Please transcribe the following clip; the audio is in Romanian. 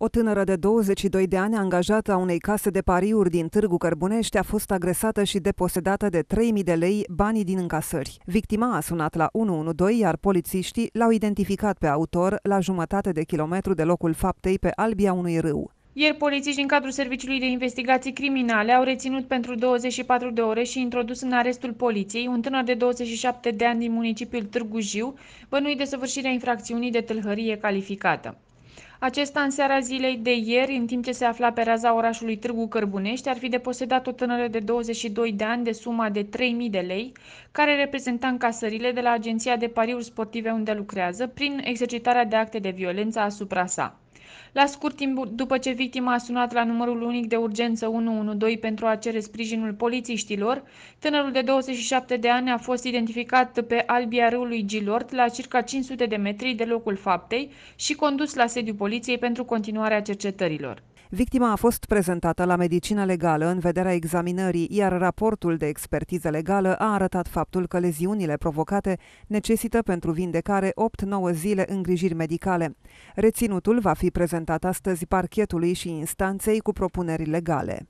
O tânără de 22 de ani, angajată a unei case de pariuri din Târgu Cărbunești, a fost agresată și deposedată de 3.000 de lei banii din încasări. Victima a sunat la 112, iar polițiștii l-au identificat pe autor la jumătate de kilometru de locul faptei pe albia unui râu. Ieri, polițiști din cadrul Serviciului de Investigații Criminale au reținut pentru 24 de ore și introdus în arestul poliției un tânăr de 27 de ani din municipiul Târgu Jiu, bănuit de săvârșirea infracțiunii de tâlhărie calificată. Acesta în seara zilei de ieri, în timp ce se afla pe raza orașului Târgu Cărbunești, ar fi deposedat o tânără de 22 de ani de suma de 3.000 de lei, care reprezenta încasările de la agenția de pariuri sportive unde lucrează, prin exercitarea de acte de violență asupra sa. La scurt timp după ce victima a sunat la numărul unic de urgență 112 pentru a cere sprijinul polițiștilor, tânărul de 27 de ani a fost identificat pe albia râului Gilort la circa 500 de metri de locul faptei și condus la sediu poliției poliției pentru continuarea cercetărilor. Victima a fost prezentată la medicină legală în vederea examinării, iar raportul de expertiză legală a arătat faptul că leziunile provocate necesită pentru vindecare 8-9 zile îngrijiri medicale. Reținutul va fi prezentat astăzi parchetului și instanței cu propuneri legale.